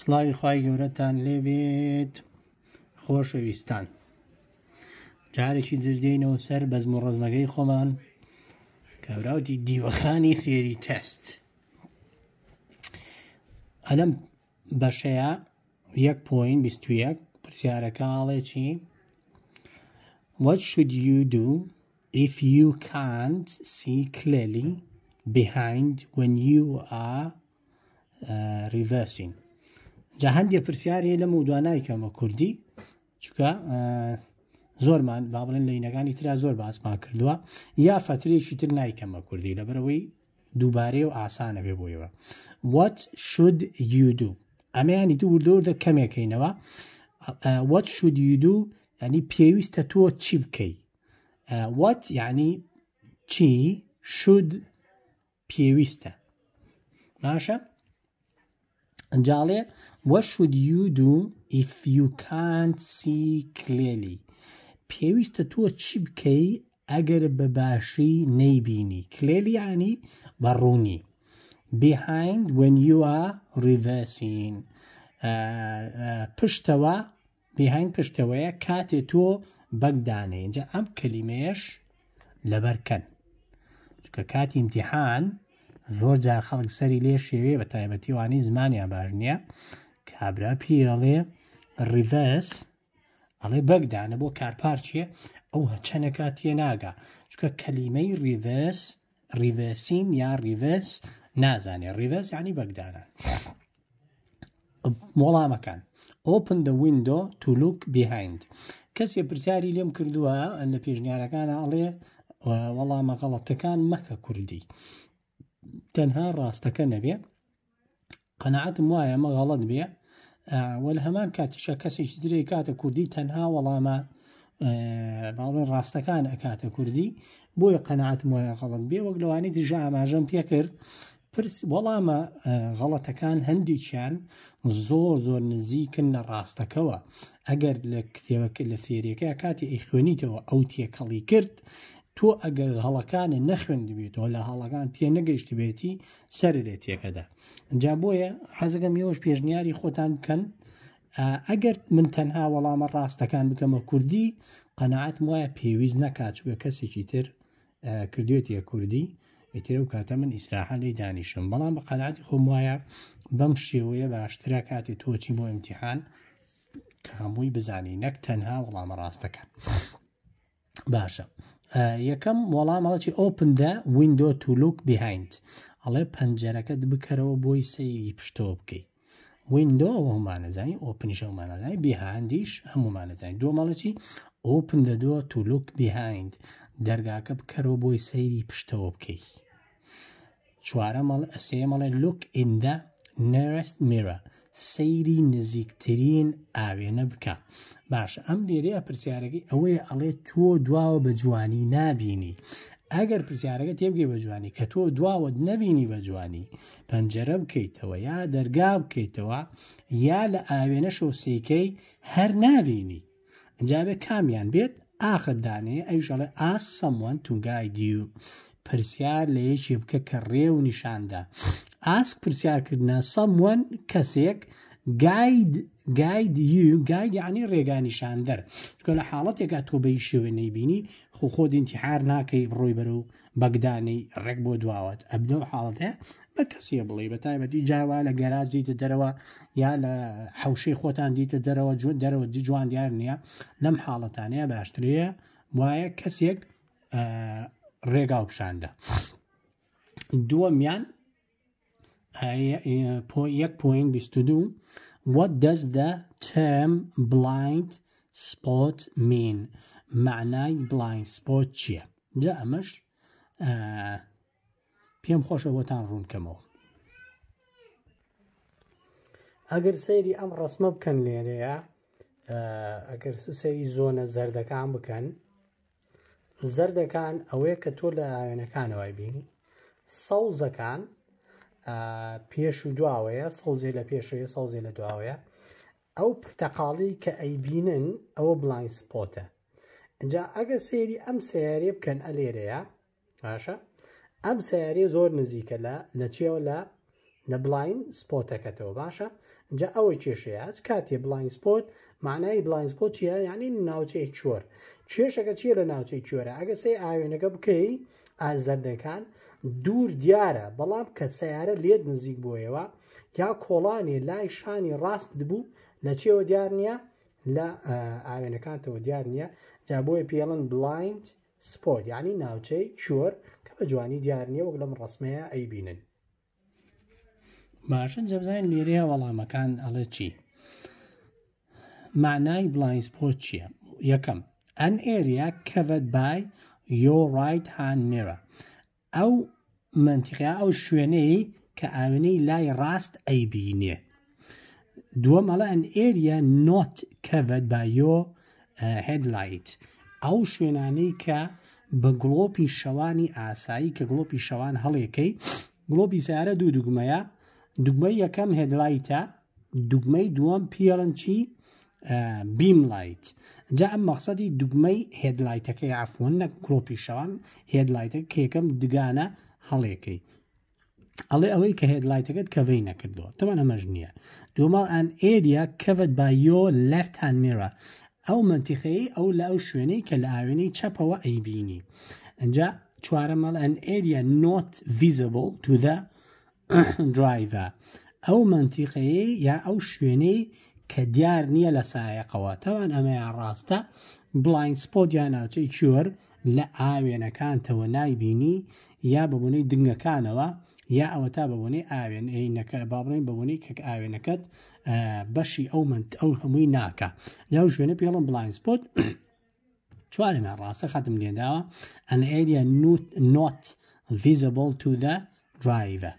سڵاوی خی گەورەتان لێبێت خۆشەویستان جارێکی دردێنەوە سەر بەزم و ڕزمەکەی خۆمان کەراوتی دیوەخانی خێری تەست ئەلم بەشەیە یەک پوین بیستویەک پرسیارەکە ئاڵێکی What should you do if you can't see clearly behind when you are uh, reversing جا هەندێ پرسیارێ لەم ودوانایکەمە کوردی چکە زۆرمان با بڵێن لە ینەکانی تررا زۆر باسما کردووە یا فترێکی تر نایکەمە کوردی لەبەرەوەی دووبارێ و ئاسانە بێ بۆیەوە what should you do ئەمەیانی دوور دۆردە کەمێکینەوە what should you do ینی پێویستە تۆ چی بکەی what یعنی چی شود پێویستە باشە؟ جاڵێ what should you do if you can't see clearly پێویستە تۆ چی بکەی ئەگەر بەباشی نەیبینی کلێلیانی بەڕوونی behind when you are reversing پشتەوە behind پشتەوەیە کاتێ تۆ بەگدانێ اینجا ئەم کللیمێش لەبەرکەن کە کاتی امتحان زۆر جار خەڵک سەری لێ شێوێ بە تایبەتیوانی زمانیان باش نییە کابرا پیڵێ ڕیڤس ئەڵێ بەگدانە بۆ کارپارچیە ئەو هەچەنە کاتیە ناگا چکە کەلیمەی ڕیڤس ڕیڤسین یا ڕیڤس نازانێ ڕیڤس ینی بەگدانە مۆڵامەکان ئۆپن دە وینندۆ تولوک بیهیند کەسێ پرسیاری لێم کردووە لە پێشنیارەکانە ئەڵێ وەڵامە غەڵەتەکان مەکە کوردی تەنها ڕاستەکە نەبێ قەنەعاتم وایە ئەمە غەڵت بێ وە لە هەمان کاتیشە کەسێکی درێ کاتە کوردی تەنها وەڵامە باڵێن ڕاستەکان ئەکاتە کوردی بۆیە قەنەعات وایە غەڵت بێ وەک لەوانی دژە ئاماژەم پێ کرد پرس وەڵامە غەڵەتەکان هەندێکیان زۆر زۆر نزیکن لە ڕاستەکەەوە ئەگەر لە کتێبەکە لە فێریەکە کاتی ئەی خوێنیتەوە ئەو تێکەڵی کرد تۆ ئەگەر هەڵەکانە نەخوێندبێتەوە لە هەڵەکان تێ نەگەیشتی بێتی سەر لێ تێکەدا جا بۆیە حەزەکەم یۆش پێشنیاری خۆتان بکەن ئەگەر من تەنها وەڵامە ڕاستەکان بکەمە کوردی قەنەعات وایە پێویست نەکچوە کەسێکی تر کردوێتە کوردی ئیتر و کاتە من ئیسراحە لی دانیشم بەڵام بە قەنعاتی خۆم وایە بەم شێوەیە باشترا کاتی تۆچی بۆ ئیمتیحان کە هەمووی بزانی نەک تەنها وەڵامە ڕاستەکان باشە یەکەم وەڵامەڵکی ئۆپندە وینندۆ تولوک بهیند ئەڵێ پەنجەرەکەت بکەرەوە بۆی سەیری پشتۆ بکەیت وینندۆ هەمانەزانانی ئۆپنیشەمانەزانانی بیهاندیش هەمومانەزانانی دو مەڵەی ئۆپندە دووە تولوک بهیند دەرگاکە بکەرەوە بۆی سەیری پشتەوە بکەیت چوارە مەڵ ئەسێ مەڵێ لوک ئیندا نێرست میرە سەیری نزیکترین ئاوێنە بکە باشە ئەم لێرەیە پرسیارەکەی ئەوەیە ئەڵێ تۆ دواوە بە جوانی نبینی ئەگەر پرسیارەکە تێبگەی بە جوانی کە تۆ دواوت نبینی بە جوانی پەنجەرە بکەیتەوە یا دەرگا بکەیتەوە یا لە ئاوێنە شۆسیکەی هەر نبینی ئەنجابێ کامیان بێت ئاخدانێ ئەوژەڵێ ئاس سەموان تونگای دیو پرسیار لە یەکی بکە کە ڕێ و نیشاندا ئاسک پرسیارکردە سەموەن کەسێک گاید گاید یو گاید یعنی ڕێگانیشاندەر چکە لە حاڵەتێکا تۆ بەی شوێ نەیبینی خو خۆت انتیحار ناکەی ڕۆی بەرە و بەگدانەی ڕێک بۆ دواوت ئەبنە و حاڵەتەیە بە کەسیە بڵێ بە تایبەتی جاوا لە گەراج دیتە دەرەوە یا لە حوشەی خۆتان دیتە دەرەوە جوون دەرەوە دی جوان دیار نییە لەم حاڵەتانەیە باشترەیە وایە کەسێک ڕێگا و پیششاندە دووەمیان 1.22 What does the term blind spot mean معنای blind spot چییە جا ئەمەش پێم خۆشە بۆتان ڕوونکەمەوە ئەگەر سەیری ئەم ڕسمە بکەن لێرەیە ئەگەر سەری زۆنە زەردەکان بکەن زەردەکان ئەوەیە کە تۆ لە ئاوێنەکانەوەی بینی سەوزەکان پێش و دواوەیە سەوزێ لە پێشەیە سەوزێ لە دواوەیە ئەو پرتەقاڵی کە ئەیبینن ئەوە بلاین سپۆتە اینجا ئەگە سێری ئەم سیارێ بکەن ئەلێرەیە باشە ئەم سیارێ زۆر نزیکە لە لە چێوە لە لە بلاین سپۆتەکەتەوە باشە اینجا ئەوە کێشەیە ئەچ کاتێ بلاین سپۆت معنای بلاین سپۆت چیە یعنی ناوچەی چۆر کێشەکە چیە لە ناوچەی چۆرە ئەگە سێ ئاوێنەکە بکەی ئازەردەکان دوور دیارە بەڵام کە سیارە لێت نزیک بۆیەوە یا کۆڵانی لای شانی ڕاست بوو لە چێوە دیار نییە لە ئاوێنەکانتەوە دیار نییە جا بۆیە پێڵن بلایند سپۆت ینی ناوچەی چۆر کە بە جوانی دیار نییە وەک لەم ڕسمەیە ئەی بینن باشن جەبزین لێرەیە وەڵامەکان ئەڵە چی معنای بلایند سپۆت چییە یەکەم ئەن ئێریا کەڤت بای your right hand mirror ئەو منتیقیا ئەو شوێنەی کە ئاوێنەی لای ڕاست ئەیبینێ دووە مەڵە ئەن ئێریە نۆت کەڤەت بایۆ هدلایت ئەو شوێنانەی کە بە گڵۆپی شەوانی ئاسایی کە گڵۆپی شەوان هەڵێکەی گڵۆپی زارە دوو دوگمەیە دوگمەی یەکەم هێدلایتە دوگمەی دووەم پیڵەنچی بیملایت جا ئەم مەقسەدی دوگمەی هێدلایتەکەی ئافۆن نە کلۆپی شەوان هێدلایتە کێکم دگانە هەڵێکەی ئەڵێ ئەوەی کە هێدلایتەکەت کەوەی نەکردەوە تەمە ئەمەش نییە دوماڵ ئەن ئێریا کەوت با یۆ لەفت هەن میێرە ئەو منتیخەیە ئەو لە ئەو شوێنەی کە لە ئاوێنەی چەپەوە ئەیبینی ئەجا چوارە مەڵ ئەن ئێریا نۆت ڤیزبل تو دە درایڤە ئەو منتیخەیە یا ئەو شوێنەی کە دیار نییە لە سایەقەوە تەوان ئەمەیان ڕاستە بڵین سپۆت یان ناوچەی چوەر لە ئاوێنەکانتەوە نایبینی یا ببوونەی دنگەکانەوە یا ئەوە تا بەبوونی ئاوێن عینەکە بابڕین بەبوونی کەک ئاوێنەکەت بەشی ئەو من ئەو هەمووی ناکە لەو ژێنە پێڵم بڵین سپۆت چوارێنە ڕاستە خەتم لێداوە ئەن ئێریا نوت نوت visible to the driver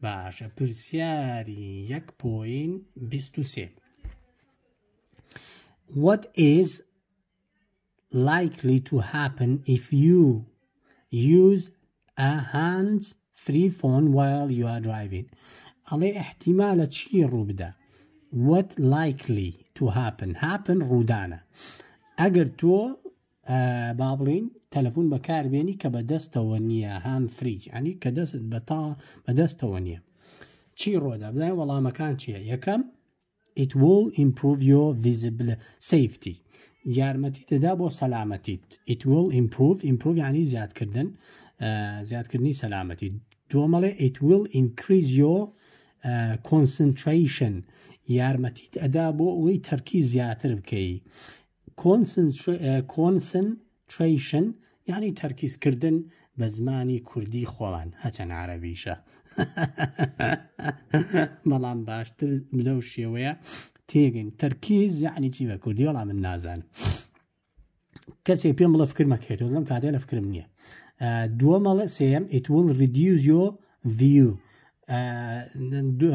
Баша, Персиари, як поин, 27. What is likely to happen if you use a hands-free phone while you are driving? Ale احتمال تشير بدا. What likely to happen? Happen رودانا. اگر تو با بڵین تەلەفۆن بەکاربێنی کە بەدەستەوە نییە هام فریج ئەنی کە دەست بەتا بەدەستەوە نییە چی ڕۆدا بدای وەڵامەکان چییە یەکەم it will improve your visible safety یارمەتی دەدا بۆ سەلامەتیت it will improve improve ینی زیادکردن زیادکردنی سەلامەتی دومەڵێ it will increase your concentration یارمەتیت ئەدا بۆ ئەوەی تەرکی زیاتر بکەی کۆنسنتریشن یعنی تەرکیزکردن بە زمانی کوردی خۆوان هەچەند عربیشە بەڵام باشتر لەو شێوەیە تێگەین تەرکیز یعنی چی بە کوردی وەڵام من نازان کەسێک پێم بڵە فکر مەکەێت زم کاتێ لە فکرم نییە دووە مەڵە سم ئیتول ریدیوزیۆ ڤیو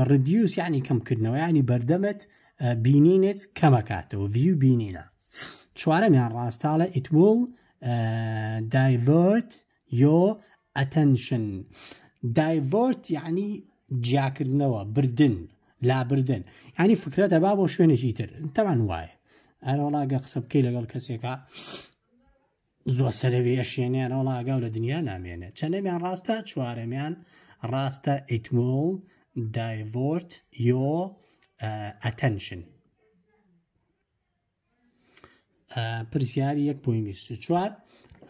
ڕدیوس یعنی کەمکردنەوە ینی بەردەمت بینینێت کەمەکاتەوە ڤیو بینینە چوارەمیان ڕاستاڵە it will divert your attention divert یعنی جیاکردنەوە بردن لابردن ینی فکرە دەبا بۆ شوێنێکی تر تەوان وایە ئەرەوەڵاگە قسە بکەی لەگەڵ کەسێکە زۆر سەرەوێشێنیان ئەوڵاگەاو لە دنیا نامێنێت چەندەمیان ڕاستە چوارەمیان ڕاستە ئیتمۆڵ دایڤۆرت یۆ ئەتەنشن پرسیاری 1.24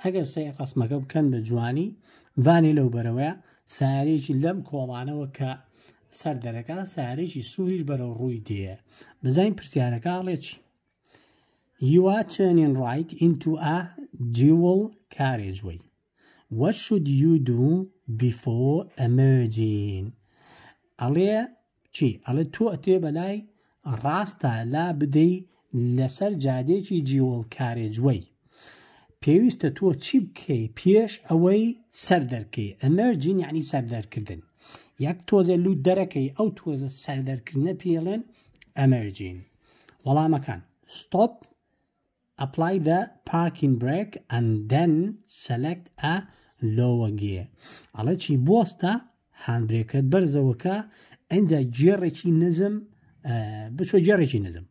ئەگەر سێ قسمەکە بکەن لە جوانی وانی لەو بەرەوەە سارێکی لەم کۆڵانەوە کە سەر دەرەکە سارێکی سووریش بەرەو ڕووی دێ بزانین پرسیارەکە ئاڵێکی You are turning right into a dual carriageway. What should you do before emerging? ئەڵێ چی ئەڵێ تۆ ئەتێ بەلای ڕاستە لا بدەی لەسەر جادێکی جیوەڵکارێجوەی پێویستە تۆ چی بکەی پێش ئەوەی سەر دەرکەی ئەمەرجین یعنی سەردەرکردن یەک تۆزە لو دەرەکەی ئەو تۆزە سەردەرکردنە پێڵێن ئەمەرجین وەڵامەکان stop apply the parking brake and then select a lower gear ئەڵە چی بۆستە هاندبرێکت بەرزەوەکە ئەجا جێڕێکی نزم بچۆ جێڕێکی نزم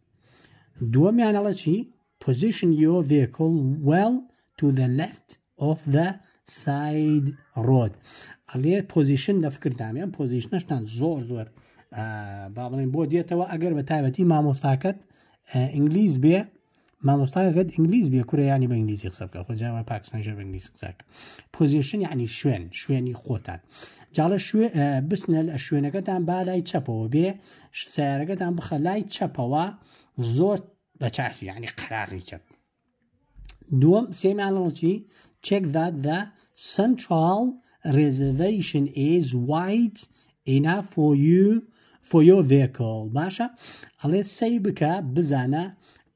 دووەمیانەڵە چی position your vehicle well to the left of the ساید ڕۆد ئەڵێ پۆزیشن لە فکردامیان پۆزیشنەشتان زۆر زۆر با بڵێن بۆ دێتەوە ئەگەر بە تایبەتی مامۆستاکەت ئینگلیز بێ مامۆستاەکەت ئینگلیز بێ کوریانی بە ئینگلیزی قسە بکە خۆجاوە پاکستانژە بە ئینگلیس قسەکە پۆزیشن یعنی شوێن شوێنی خۆتان جاڵە شوێ بستنە لە شوێنەکەتان با لای چەپەوە بێ سیارەکەتان بخە لای چەپەوە زۆر بە چاشی ینی قراغی چەپ دووەم سێمانڵکی چێکداد دا سنترال reservation is wide enough for you for your vehicle باشە ئەڵێ سی بکە بزانە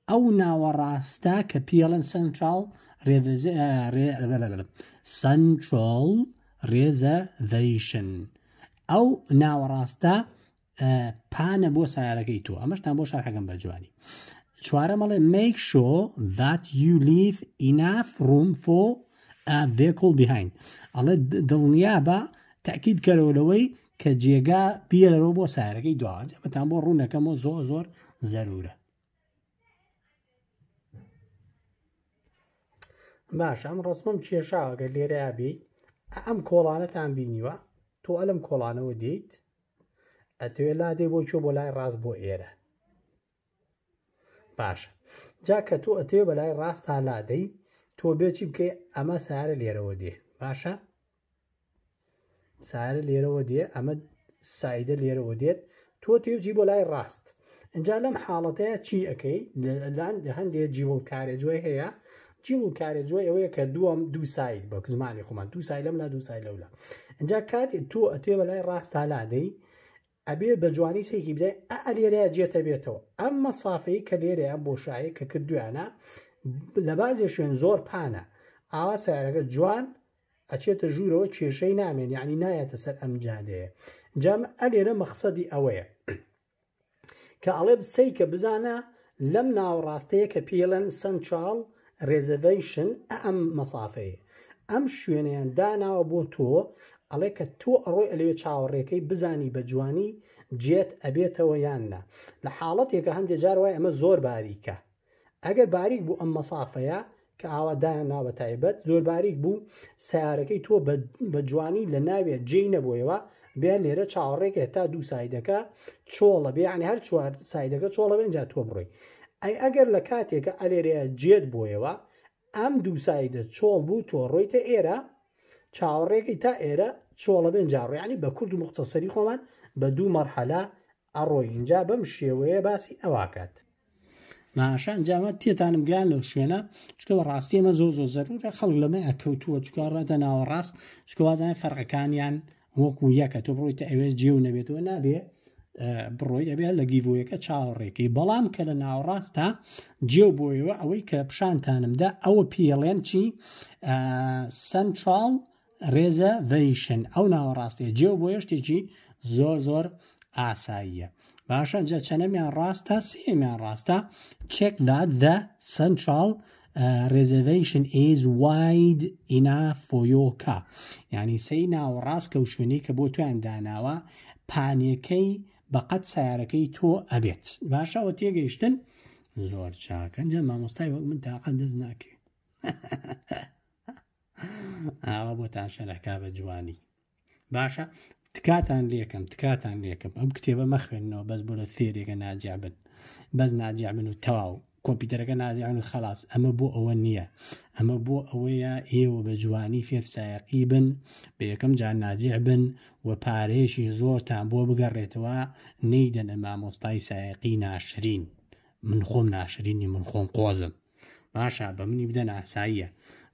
ئەو ناوەڕاستە کە پیڵن سنترال سنترال ڕێزەڤیشن ئەو ناوەڕاستە پانە بۆ سایارەکەی تۆ ئەمەشتان بۆ شارحەکەم بە جوانی چوارە مەڵێ make sure that you leave enough room for a vehicle behind ئەڵێ دڵنیا بە تاکید کەرەوەلەوەی کە جێگا بیرەوە بۆ سایرەکەی دوات بەتان بۆ ڕوونەکەمەوە زۆر زۆر زەرورە باش ئەم ڕسمم کێشاوەگە لێرە یابیت ئەم کۆڵانەتان بینیوە تۆ ئەلم کۆڵانەوە دیت ئەتوێ لا دێ بۆ چۆ بۆ لای ڕاست بۆ ئێرە باشە جا کە تۆ ئەتێ بە لای ڕاست تا لادەی تۆ بێچی بکەی ئەمە سارە لێرەوە دێ باشە سارە لێرەوە دێ ئەمە سایدە لێرەوە دێت تۆ توێبجی بۆ لای ڕاست اینجا لەم حاڵەتەیە چی ئەەکەی لەلاند هەندێک جیوەڵ کارێجوی هەیە چیم کارێ جۆی ئەوەیە کە دووەم دوو سایت بە زمانی خۆمان دوو سای لەم لا دوو سای لەولا ئەجا کاتێک تۆ ئەتێ بە لای ڕاستالادەی ئەبێ بە جوانی سێکی بدای ئەلێرەیە جێتە بێتەوە ئەممە سافەی کە لێرەیان بۆشایە کە کردویانە لە بازێ شوێن زۆر پانە ئاوا سیارەکە جوان ئەچێتە ژوورەوە کێشەی نامێن یعنی نایەتە سەر ئەم جادەیە جام ئەلێرە مەخسەدی ئەوەیە کە ئەڵێ سەی کە بزانە لەم ناوڕاستەیە کە پێڵەن سند چاڵ ڕێزڤیشن ئەم مەسافەیە ئەم شوێنیان داناوە بۆ تۆ ئەڵێ کە تۆ ئەڕۆی ئەلێ چاوەڕێکەی بزانی بە جوانی جێت ئەبێتەوە یاننا لە حاڵەتێکە هەندێک جار وای ئەمە زۆر باریکە ئەگەر باریک بوو ئەم مەسافەیە کە ئاوادایان ناوە تایبەت زۆر باریک بوو سیارەکەی تۆ بە جوانی لە ناوێ جێی نەبوویەوە بیان لێرە چاوەڕێک هێتا دوو سایدەکە چۆڵە بێ عنی هەر چوار سایدەکە چۆڵە بێنجا تۆ بڕۆی ئەی ئەگەر لە کاتێکە ئەلێرەیە جێت بۆیەوە ئەم دووسایدە چۆڵ بوو تۆڕۆیتە ئێرە چاوەڕێکی تا ئێرە چۆڵە بن جاڕیانی بە کورد و مختصەری خۆمان بە دوو مەرحەلا ئەڕۆی اینجا بەم شێوەیە باسی ئەواکات. ماشان جامە تێتانم گیان لەو شوێنە چکەوە ڕاستیمە زۆ زۆ زەرورە خەڵ لەمە ئەکەوتووە چکارڕەتە ناوەڕاست چکوازانە فەرقەکانیان وەکو یەکە تۆ بڕۆیتە ئەوێ جێو نەبێتەوە نابێت بڕۆی ئەبێ لە گیڤۆیەکە چاوەڕێکی بەڵام کە لە ناوڕاستە جێو بۆیەوە ئەوەی کە پیششانتانمدا ئەوە پڵێن چی سنترال ڕێزە ڤیشن ئەو ناوەڕاستەیە جێو بۆ یشتێکی زۆر زۆر ئاساییە باشەنجە چەنەمیان ڕاستە سێمیان ڕاستە چێکدا دە سنترال ڕێزڤیشن ئز واید ئینا فۆیۆکە یعنی سەی ناوەڕاست کە و شوێنەی کە بۆ تویان داناوە پانیەکەی بە قەت سیارەکەی تۆ ئەبێت باشەوە تێگەیشتن زۆر چاکەنجە مامۆستای وەک من تاقە دەست ناکێ ئاوە بۆتان شەرەکا بە جوانی باشە تکاتان لێکم تکاتان لێکم ئەم کتێبە مەخێنەوە بەس بۆ لە تێرێکە ناجیابن بەس ناجیابن و تەواو کۆمپیوتەرەکە نازیان خلاص ئەمە بۆ ئەوە نییە ئەمە بۆ ئەوەیە ئێوە بە جوانی فێرسایەقی بن بە یەکەم جان ناجیع بن و پارێشی زۆرتان بۆ بگەڕێتەوە نەیدەنە مامۆستای سایەقی ناشرین من خۆم ناشرینی من خۆم قۆزم باشە بە منی بدەن ئاساییە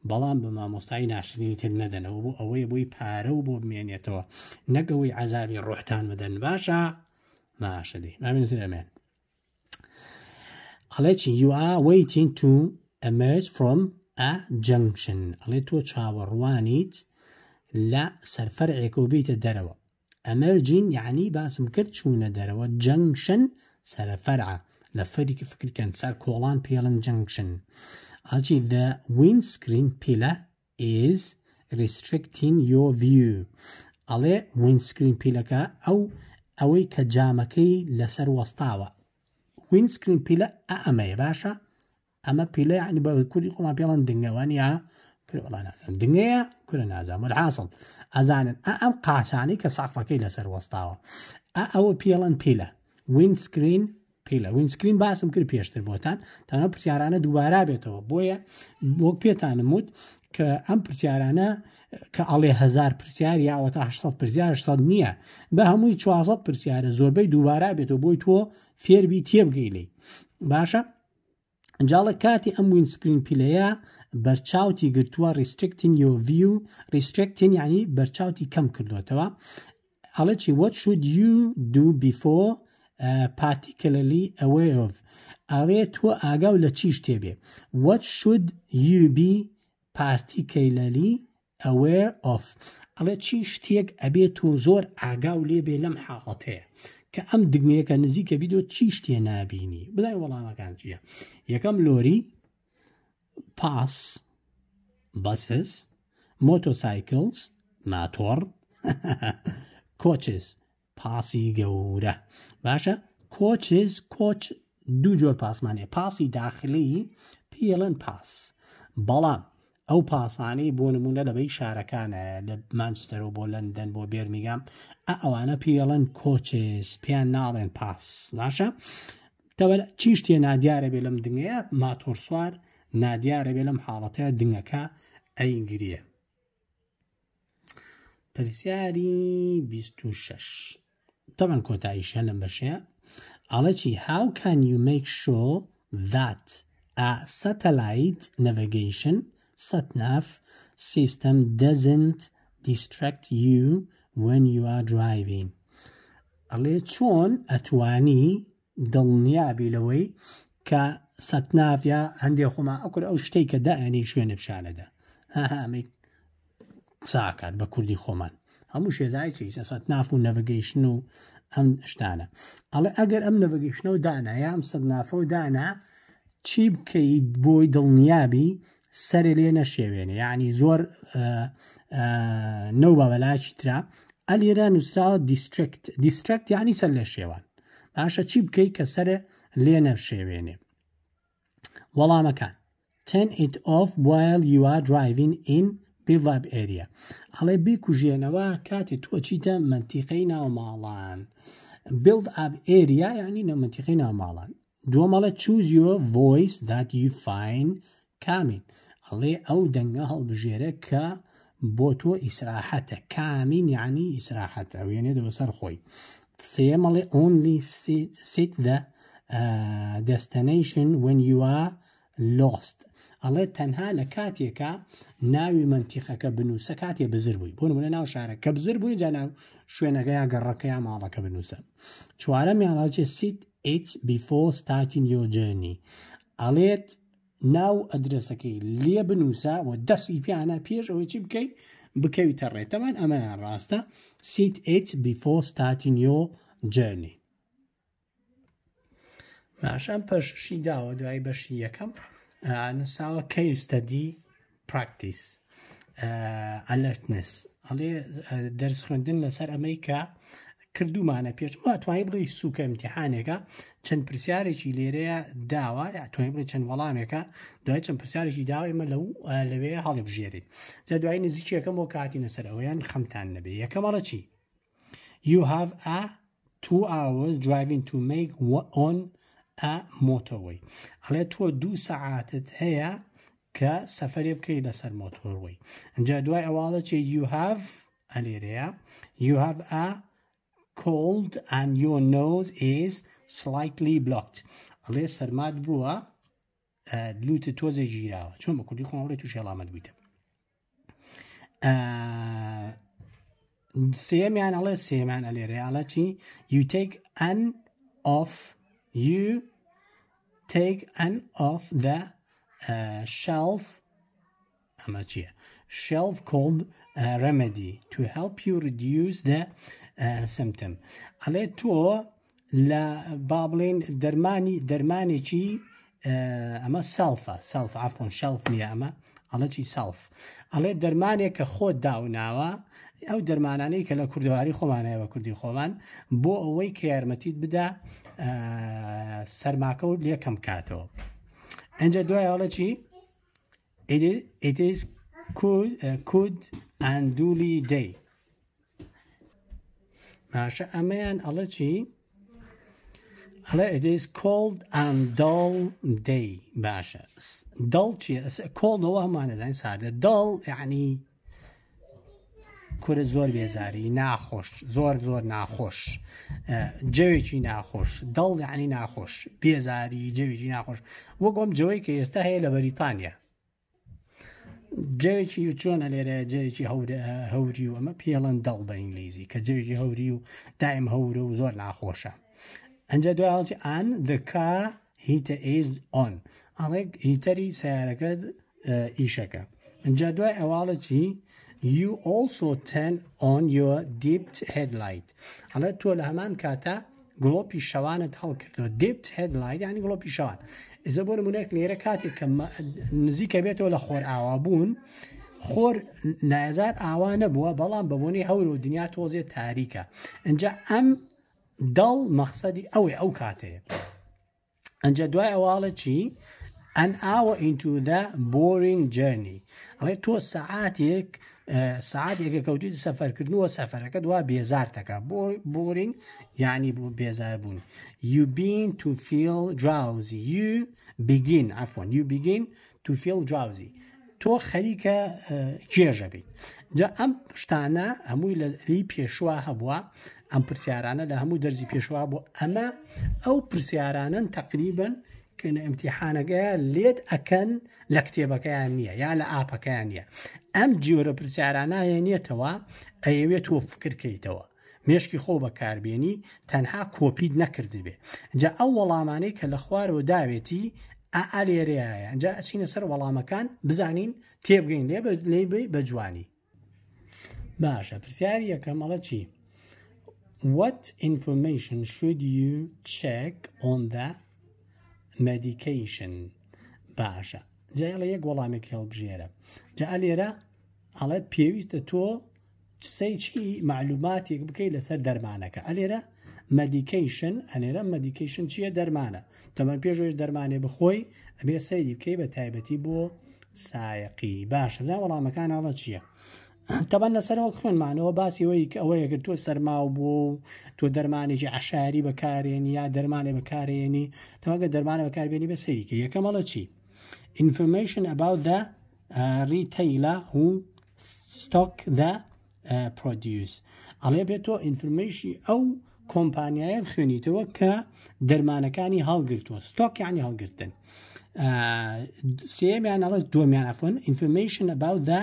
بەڵام بە مامۆستای ناشرینی تر نەدەنەوە بۆ ئەوەیە بۆی پارە و بۆ بمێنێتەوە نەگەوەی عذابی ڕۆحتان بدەن باشە ماشەدی نامێن سرەمێن ئەڵێ چی یوا waiting to emerge from a junction ئەڵێ تۆ چاوەڕوانیت لە سەرفەرێک و بیتە دەرەوە ئەمەرجین یعنی باسم کرد چوونە دەرەوە جەنگشن سەرفەرع لە فەرێکی فکرکەن سەر کۆڵان پێڵن جەنگشن ئاچی the windscreen pillar is restricting your view ئەڵێ windscreen پیلەکە ئەو ئەوەی کە جامەکەی لەسەر وەستاوە وینسکرین پیلە ئەمەیە باشە ئەمە پیلە عنی بە کوردی قۆما پێڵەن دنگەوانی یا دنگەیە کورە نازانمە حاصل ئەزانن ئەم قاچانی کە ساقفەکەی لەسەر وەستاوە ئە ئەوە پێڵەن پیلە وینسکرین پیلە وینسکرین باسم کرد پێشتر بۆتان تەنە پرسیارانە دووبارا بێتەوە بۆیە وەک پێتانم وت کە ئەم پرسیارانە کە ئەڵێ هزار پرسیار یاوە تا 600 پرسیار 600 نییە بە هەمووی 400 پرسیارە زۆربەی دووبارا بێتەوە بۆی تۆ فێربی تێبگەی لی باشە ئەنجاڵە کاتی ئەم وینسکرین پیلەیە بەرچاوتی گرتووە ریسترکتین یۆ ویو ریسترکتین یعنی بەرچاوتی کەم کردوێتەوە ئەڵە چی وەت شود یو دو بیفۆ پاتیکللی ئەوەیۆڤ ئەوێ تۆ ئاگاو لە چیش تێبێ وەت شود یوبی پارتیکەیلەلی ئەوێ ئۆف ئەڵێ چی شتێک ئەبێت و زۆر ئاگاو لێبێ لەم حاڵەتەیە کە ئەم دگمەیەکە نزیکە بیدۆ چی شتێ نبینی بدای وەڵامەکان چییە یەکەم لۆری پاس بەسس مۆتۆسایکلز ماتۆر کۆچز پاسی گەورە باشە کۆچز کۆچ دوو جۆر پاسمانێ پاسی داخلی پڵەن پاس بەڵام ئەو پاسانەی بۆ نمونە لەبەی شارەکانە لە مانچستەرەوە بۆ لەندەن بۆ بێرمیگام ئەوانە پیڵەن کۆچێز پێیان ناڵێن پاس باشە تەوە چی شتێ نادیارە بێ لەم دنگەیە ماتۆر سووار نادیارە بێ لەم حاڵەتەیە دنگەکە ئەینگریە پرسیاری 26 تەمەەن کۆتاییشە لەم بەشەیە ئاڵەچی how can you make sure that a satellite navigation satnav system doesn't distract you when you are driving ئەڵێ چۆن ئەتوانی دڵنیابی لەوەی کە سەتناویا هەندێک خۆما ئەکر ئەو شتێک کە دائێنی شوێنە پیشانەدا هەمێک قساکات بە کوردی خۆمان هەموو شێزای چیسە سەت ناف و نەڤگەیشن و ئەم شتانە ئەڵێ ئەگەر ئەم نەڤگەیشتنەوە دانا یام سەد نافە و دانا چی بکەیت بۆی دڵنیابی سەر لێ نەشێوێنێ یعنی زۆر نەو بەبەلاکی ترا ئەلێرە نووسراوە دیسترکت دیسترکت یانی سەر لە شێوان باشە چی بکەیت کە سرە لێنە شێوێنێ وەڵامەکان 10 it off while you are driving in بیڵاب ئێریە ئەڵێ بکوژێنەوە کاتی تۆ چیتە منتیقی ناوماڵان بلد ئاب ئێریا ینی نەمەتیقی ناوماڵان دووەمەڵە چوزیوە voice that you find کامین ئەڵێ ئەو دەنگە هەڵبژێرە کە بۆ تۆ ئیسراحەتە کامین یعنی ئیسراحەتە ئەو یێنێتەوە سەر خۆی سێ مەڵێ ئۆنلی سیت دە دەستەنیشن when you are lost ئەڵێ تەنها لە کاتێکە ناوی منتیخەکە بنووسە کاتێ بزر بووی بۆ منە ناو شارە کە بزر بووی جاناو شوێنەکە یا گەڕەکە یا ماڵەکە بنووسە چوارە میاڵاوچێ سیت ئیت before starting your journey ئەڵێت ناو ئەدرسەکەی لێ بنووسە و دەستی پیانە پێشەوەی چی بکەیت بکەویتە ڕێتەمان ئەمەیان ڕاستە سیت ئیت بیفۆ ستاتینیۆ جەرنی ماشان پەششی داوە دوای بەشی یەکەم نووساوە کەیستەدی پراکتیس ئەلەرتنس ئەڵێ دەرس خوێندن لەسەر ئەمریکا کردومانە پێش توانانی بڵی سوکە امتحانێکە چەند پرسیارێکی لێرەیە داوا توانانی بڵێ چەند وەڵامێکە دوای چەند پرسیارێکی داوێمە لەو لەوێ هەڵی بژێریت جە دوای نزیکیەکەم بۆ کاتی نەسەر ئەویان خەمتان نەبێ یەکەمەڵە چی you have a two hours driving to make on a motorway ئەڵێ تۆ دوو سەعاتت هەیە کە سەفەرێ بکەی لەسەر مۆتۆروی ئەجا دوای ئەواڵە چێ you have ئەلێرەیە you have a cold and your nose is slightly blocked ئەڵێ سەرمات بووە لوتە تۆزە ژیراوە چۆن بە کوردی خۆڵێت و شێڵامەت بیتە سێمیان ئەڵێ سێمان ئەلێ ڕێعاڵە چی you take an off you take an off the uh, shelf shelf called uh, remedy to help you reduce the uh, سمتم ئەڵێ تۆ لە با بڵێن دەرمانی دەرمانێکی ئەمە ساڵفە ساڵف ئافۆن شەڵف نیە ئەمە ئەڵەکی ساڵف ئەڵێ دەرمانێک کە خۆت داوناوە ئەو دەرمانانەی کە لە کوردواری خۆمانایەوە کوردی خۆمان بۆ ئەوەی کە یارمەتیت بدا سەرماکە و لێکەم کاتەوە ئەنج دوای هەڵەکی ئیدیز کود ئەندولی دەی باشە ئەمەیان ئەڵە چی؟ ئەڵە ئەدیس کۆلد ئەم داڵ دەی باشە دڵ چیە کۆڵەوە هەمانەزانین ساردە دڵ یعنی کورە زۆر بێزاری ناخۆش زۆر زۆر ناخۆش جەوێکی ناخۆش دڵ یعنی ناخۆش بێزاری جەوێکی ناخۆش وە گۆم جەوەی کە ئێستا هەیە لە بەریتانیا جەوێکی چۆنە لێرە جێکی هەوری و ئەمە پێڵەن دەڵ بە ئینگلیزی کە جێکی هەوری و دائم هەورە و زۆر ناخۆشە ئەنج دوایڵی ئان دکا هیتە ئیز ئۆن ئەڵێک هیتەری سیارەکەت ئیشەکە ئەجا دوای ئەواڵە چی؟ You also turn on your dipped headlight. ئەڵە تۆ لە هەمان کاتە گلۆپی شەوانت هەڵکردەوە دیپت هەدلایت ینی گلۆپی شەوان ئێزە بۆ نمونەك لێرە کاتێک کە نزیکە بێتەوە لە خۆر ئاوا بوون خۆر نایزار ئاوا نەبووە بەڵام بەبوونی هەور و دنیا تۆزێت تاریکە ئەجا ئەم دڵ مەخسەدی ئەوێ ئەو کاتەیە ئەجا دوای ئەواڵە چی؟ ئەن ئاوە ئینتودا بۆرینگ جەرنی ئەڵێ تۆ سەعاتێک سعاتێکە کەوتی سەفەرکردنەوە سەفەرەکە دوا بێزارتەکە بۆ بۆرینگ یعنی بۆ بێزار بوون یوبین تو فیل جاوزی یو بگین ئەفۆن یو بگین تو فیل جاوزی تۆ خەریکە کێژە بیت جا ئەم شتانە هەمووی لەری پێشوا هەبووە ئەم پرسیارانە لە هەموو دەرزی پێشوا بۆ ئەمە ئەو پرسیارانن تقریبن کردن ئەمتیحانەکەیە لێت ئەکەن لە کتێبەکەیان نییە یا لە ئاپەکەیان نییە ئەم جیۆرە پرچارانایە نیێتەوە ئەیەوێت تۆ فکرکەیتەوە مێشکی خۆ بەکاربیێنی تەنها کۆپید نەکردی بێ جا ئەو وەڵامانەی کە لە خوارەوە داوێتی ئالێرەیە ئەجا ئەچینە سەر وەڵامەکان بزانین تێبگەین لێ لێ بێ بە جوانی باشە پرسیاری یەکەمەڵە چی؟ What information should you check on the مدیکیشن باشە جایڵە یەک وەڵامێک هێڵبژێرە جا لێرە ئەڵە پێویستە تۆ سەی چی معلوماتێک بکەیت لەسەر دەرمانەکە ئەلێرە مدیکیشن ئەنێرە مدیکیشن چییە دەرمانە تەمەەن پێشۆش دەرمانێ بخۆی ئەبێ سەیری بکەی بە تایبەتی بۆ سایقی باشە لا وەڵامەکان ئاڵە چییە؟ تەبان لەسەرەوە خوێنمانەوە باسی ئەوەی کە ئەوەیە گە تۆ سەرماو بوو تۆ دەرمانێکی عشاری بەکارێنی یا دەرمانێ بەکارێنی تەمەگە دەرمانە بەکاربیێنی بە سەریکە یەکەمەڵە چی information about the uh, retailer who stock the uh, produce ئەڵێ بێت تۆ ئینفرمەیشی ئەو کۆمپانیایە خوێنیتەوە کە دەرمانەکانی هەڵگرتووە ستۆکیانی هەڵگرتن. Uh, سێمیان ئەڵە دومیان ئەفۆن ئینفرممەیشن about the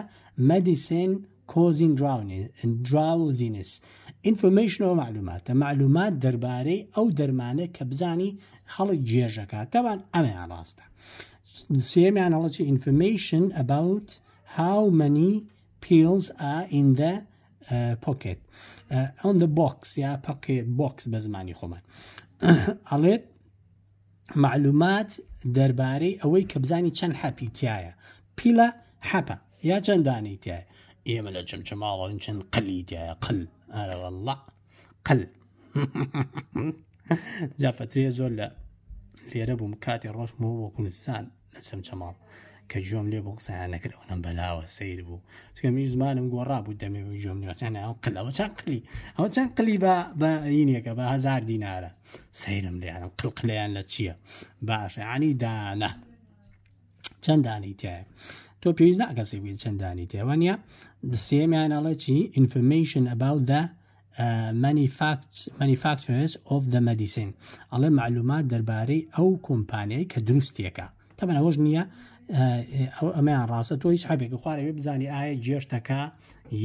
medicine causing drowning and drowsiness information و معلوماتە معلومات دەربارەی ئەو دەرمانە کە بزانی خەڵک جێژەکە تەوان ئەمەیان ڕاستە سێمیان هەڵەی information about how many pills are in the uh, pocket uh, on the box یا pocket box بە زمانی خۆمان ئەڵێت معلومات دەربارەی ئەوەی کە بزانی چەند حەپی تایە پیلە حەپە یا چەندانی تایە ئێمە لە چەند چماڵەن چەند قەلی دیایە قل ئارەوەله قل جافەترێ زۆر لە لێرە بووم کاتی ڕۆژمەوە بۆ کوردستان لە چەم چماڵ کە ژۆم لێ بۆ قسەیان نەکردەوەم بەلاوە سیر بوو چکەمی زمانم گۆڕا بوو دەمێوی ژۆم نیوەچانیان قلەوە چند قلی ئەوە چەند قلی بە بەینێکە بە هزار دینارە سیرم لیانم قلقلیان لە چییە باشعنی دانە چەندانی تایە تۆ پێویست ناکەسی چەندانی تێوانە سێمیان ئەڵێ چی information about the uh, manufacturers of the medicine ئەڵێ معلومات دەربارەی ئەو کۆمپانیایی کە دروستیەکە تەمەەن ئەوەش نییە ئەمەیان ڕاستە تۆ هیچ حبێک خوارەوێ بزانانی ئایا جێشتەکە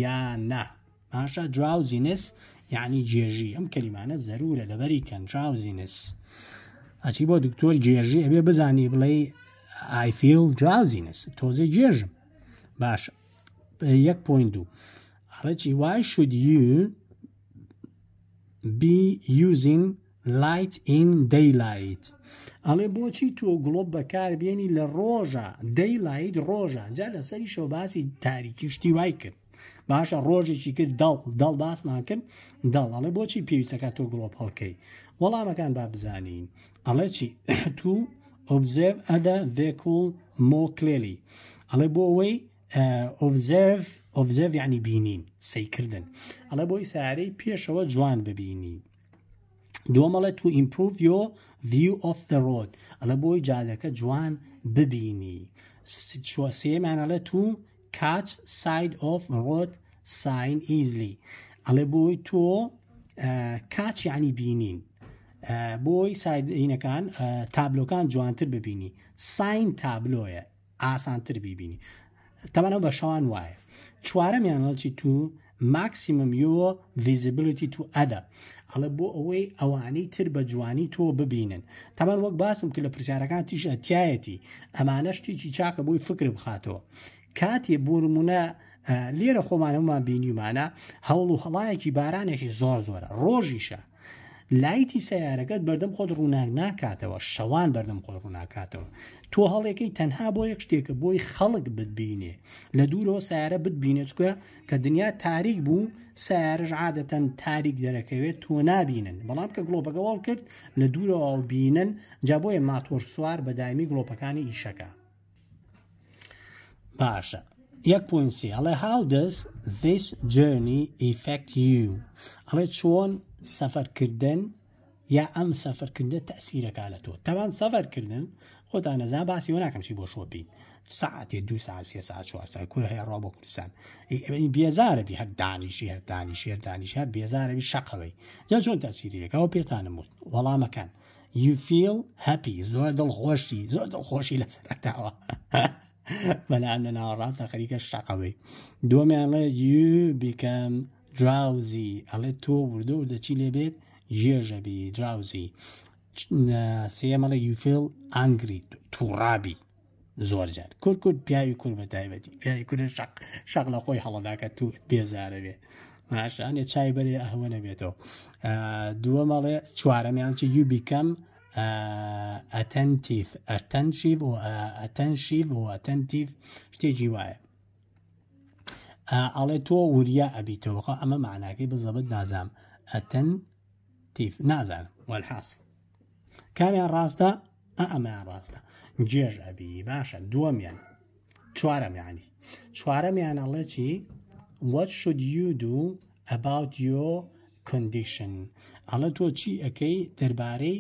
یان نا ماشا دراوزینس یعنی جێژی ئەم کللیمانە زەرورە لەبەری کەن دراوزینس ئەچی بۆ دکتۆر جێژی ئەبێ بزانی بڵێ ئایفیل دراوزینس تۆزێ جێژم باش 1.2 ئەڕێکی why should you be using light in daylight ئەڵێ بۆچی تۆ گڵۆب بەکاربیێنی لە ڕۆژە دەیلایت ڕۆژان جا لە سەری شۆباسی تاریکیشتی وای کرد باشە ڕۆژێکی کرد دڵ دڵ باس ناکرد دەڵڵێ بۆچی پێویستەکە تۆ گڵۆپ هەڵکەی وەڵامەکان با بزانین ئەڵێ چی تو ئۆبزێ ئەدە ڤێکۆڵ مۆکلێلی ئەڵێ بۆ ئەوەی ئۆڤزرڤ ینی بینین سەیکردن ئەڵە بۆی سارەی پێشەوە جوان ببینی دووەمەڵە تو ئیمپروڤ یۆ view of the road ئەلە بۆی جادەکە جوان ببینی سێمانەڵە تو کات سایت of road ساین ئیزلی ئەڵێ بۆی تۆ کاچ ینی بینین بۆی سایدینەکان تابلۆکان جوانتر ببینی ساین تابلۆیە ئاسانتر بیبینی تەمانە بە شەوان وایە چوارەمیانڵکی تو ماکسیمم یۆ ویزیبلیتی تو ئەدا ئەڵە بۆ ئەوەی ئەوانەی تر بە جوانی تۆ ببینن تەمان وەک باسم کە لە پرسیارەکان تیش ئەتیایەتی ئەمانەشتێکی چاکە بۆی فکر بخاتەوە کاتێ بورممونە لێرە خۆمانەمان بینیمانە هەوڵ و هەڵایەکی بارانێکی زۆر زۆرە ڕۆژیشە لایتی سیارەکەت بەردەم خۆت ڕووناک ناکاتەوە شەوان بەردەم خۆ ڕووناکاتەوە تۆ هەڵێکی تەنها بۆ یەک شتێکە بۆی خەڵک بتبینێ لە دوورەوە سیارە بتبینێچکە کە دنیا تاریک بوو سیارش عادەتەن تاریک دەرەکەوێت تۆ نبینن بەڵام کە گلۆپەکەواڵ کرد لە دوورەوە بینن جا بۆیە ماتۆر سووار بەدایمی گلۆپەکانی ئیشەکە باشە. 1.3 ئەڵێ how does this journey affect you ئەڵێ چۆن سەفەرکردن یا ئەم سەفەرکردن تەسیرەکە لە تۆ تەوان سەفەرکردن خۆدا نەزان باسی وە ناکەم چی بۆ شۆپین ساعتێ دو سا سێ سا چوار سا کوێ هەیە ڕۆ بۆ کوردستان بێزارەبی هەر دانیشی هەر دانیشی هەر دانیشی هەر بێزارەبی شەقەوەی جا چۆن تاسیریەکەەوە پێتانم وت وەڵامەکان یفیل هەپی زۆر دڵخۆشی زۆر دڵخۆشی لە سەرتاوە بەلاەن ناوەڕاستە خەریکە شەقەوەی دومیان لێ یو بیکەم دراوزی ئەڵێ تۆ وردە و دەچی لێبێت ژێژەبی دراوزی سێمەڵە یوفێل ئانگری تووڕابی زۆر جار کورد کورد پیاوی کورد بە تایبەتی پیاوی کورد شق شق لە خۆی هەڵەداکە تو بێزارە بێ ماشانێ چای بەرێ ئەهوە نەبێتەوە دووە مەڵێ چوارەمیان چ یو بیکەم ئەتەنتیف ئەتەنشیف و ئەتەنشیف و ئەتەنتیف شتێکی وایە ئاڵێ تۆ وریا ئەبییتەوەقا ئەمە معناکەی بزەبت نازام ئەتەن تیف نازانم وەحاس کامیان ڕاستە ئەمەیان ڕاستە جێژ ئەبی باشە دووەمیان چوارەمیانی چوارەمیان ئەڵێ چی what should you do about your condition ئەڵە تۆ چی ئەەکەی دەربارەی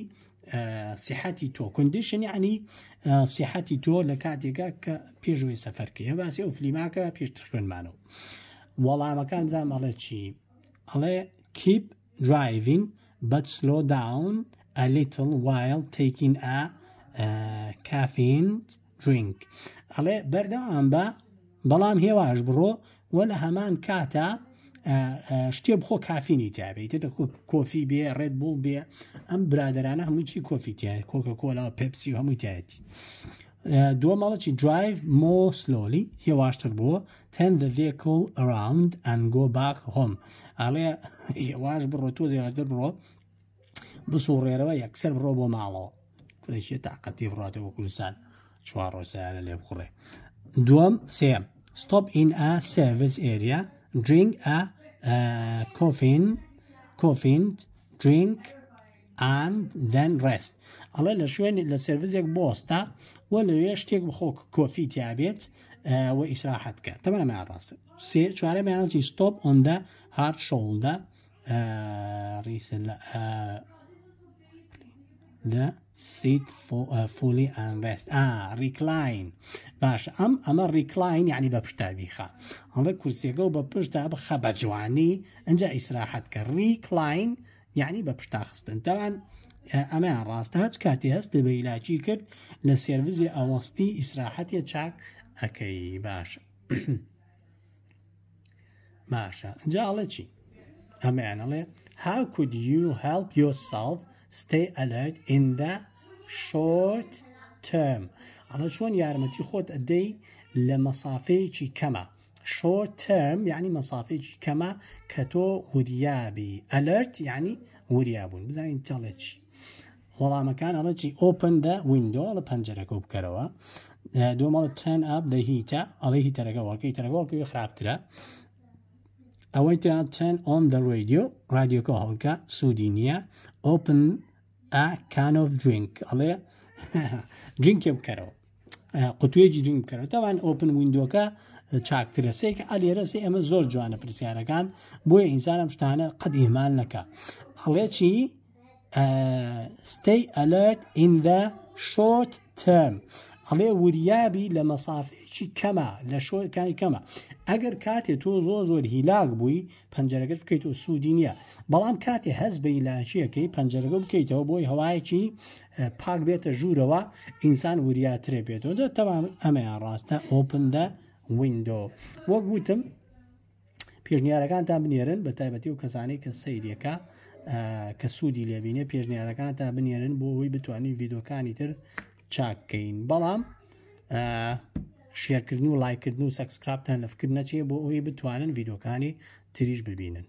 سیحەتی تۆ کندیشنی عنی سیحەتی تۆ لە کاتێکا کە پێشەوەی سەفەرکە هێ باسی ئەو فلیماکە پێش تخوێنمانەوە وەڵامەکان بزان ئەڵێ چی ئەڵێ کیپ درایڤین بەت سلۆ داون ئە لیتل وایل تیکین ئا کافین درینک ئەڵێ بەردەوام بە بەڵام هێواش بڕۆ وە لە هەمان کاتە شتێ بخۆ کافینی تابێتە کۆفی بێ ڕێت بوو بێ ئەم برادرانە هەمووی چی کۆفی تای کۆکە کۆلا پپسی هەمووی تایەتی. دو ماڵەی درایڤ مۆسلۆلی هێواشتر بووە تەن دە ڤێکل ئەراوند ئەنگۆ باک هۆم ئاڵێ هێواش بڕۆ تۆ زیاتر بڕۆ بسوڕێرەوە یەکسەر بڕۆ بۆ ماڵەوە کوێشیە تااقەتی بڕاتەوە کوردستان چوار ڕۆسیارە لێ بخڕێ دووەم سێم stop in a service area drink a uh, coffin coffin drink and then rest ئەڵێ لە شوێن لە سرویسێک بۆستا و لەوێ شتێک بخۆ کۆفی تیاابێت و ئیسراحەت بکە تەمەمان ڕاست سێ چوارەمەیانجی ستۆپ ئۆندا هار شۆڵدا ریسن لە سیت فۆلی ئەنرست ریکلاین باشە ئەم ئەمە ریکلاین یعنی بە پشتابیخە ئەڵە کورسێگە و بە پشتا بخە بە جوانی ئەجا ئیسراحەت کە ریکلاین یعنی بە پشتاخستن تاوان ئەمە ڕاستە هەچ کاتی هەست دەبە ئیلاکی کرد لە سرویزی ئەوەستی ئیسراحەتە چاک ئەەکەی باشە باشە جاڵە چی ئەمەیانەڵێ how could you help yourself stay alert in the short term ئەڵە چۆن یارمەتی خۆت ئەدەی لە مەسافەیەکی کەمە short term یعنی مەسافێکی کەمە کە تۆ وریابی alert یعنی وریابوون بزانین تەڵێکی وەڵامەکان ئەڵەکی ئۆپندە وینندۆ لە پەنجەرەکە بکەرەوە دومەڵ تەن ئاب لە هیتە ئەڵی هیتەرەگەەوەکەی تەرەگەڵکەوی خراپترە ئەوەی تا تەن ئۆن دە ڕێدیو رادیۆکە هەڵکە سوودی نییە ئۆپن کانۆف جوینک ئەڵێ جینکێ بکەرەوە قوتوێجی جین بکەرەوە تاوان ئۆپن وینندۆکە چاکترە سێکە ئالێرەسی ئەمە زۆر جوانە پرسیارەکان بۆیە ئینسانم شتانە قەد ئیمان نەکە هەڵێ چی؟ stay alert in the short term ئەڵێ وریابی لە مەسافێکی کەمە لە شۆەکانی کەمە ئەگەر کاتێ تۆ زۆ زۆر هیلاک بووی پەنجەرەگەت بکەیت و سوودی نییە بەڵام کاتێ هەست بە ئیلاچیەکەی پەنجەرەگە بکەیتەوە بۆی هەوایەکی پاک بێتە ژوورەوە ئینسان وریاترێ بێتەوە تەوام ئەمەیان ڕاستە ئۆپندە وینندۆ وەک گوتم پێشنیارەکانتان بنێرن بە تایبەتی و کەسانی کە سیرەکە کە سوودی لێبینێ پێشنیارەکان تا بنێرن بۆ ئەوی بتوانین یددیوەکانی تر چاککەین بەڵام شێرکردن و لایکردن و سەکسکراپتان لەفکرد نەچێ بۆ ئەوی بتوانن یددیوەکانی تریش ببینن